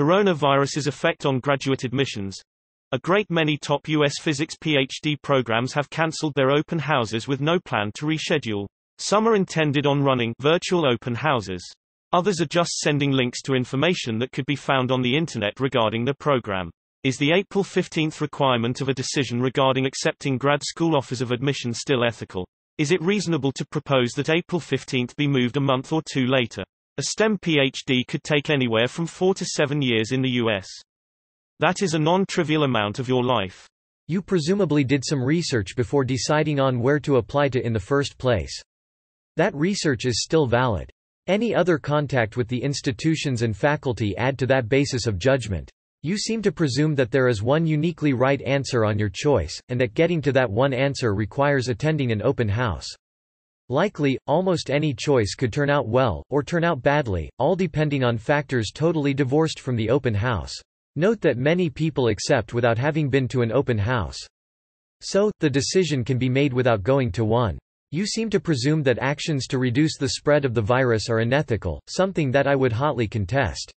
Coronavirus's effect on graduate admissions. A great many top U.S. physics PhD programs have cancelled their open houses with no plan to reschedule. Some are intended on running virtual open houses. Others are just sending links to information that could be found on the Internet regarding the program. Is the April 15th requirement of a decision regarding accepting grad school offers of admission still ethical? Is it reasonable to propose that April 15 be moved a month or two later? A STEM PhD could take anywhere from four to seven years in the U.S. That is a non-trivial amount of your life. You presumably did some research before deciding on where to apply to in the first place. That research is still valid. Any other contact with the institutions and faculty add to that basis of judgment. You seem to presume that there is one uniquely right answer on your choice, and that getting to that one answer requires attending an open house. Likely, almost any choice could turn out well, or turn out badly, all depending on factors totally divorced from the open house. Note that many people accept without having been to an open house. So, the decision can be made without going to one. You seem to presume that actions to reduce the spread of the virus are unethical, something that I would hotly contest.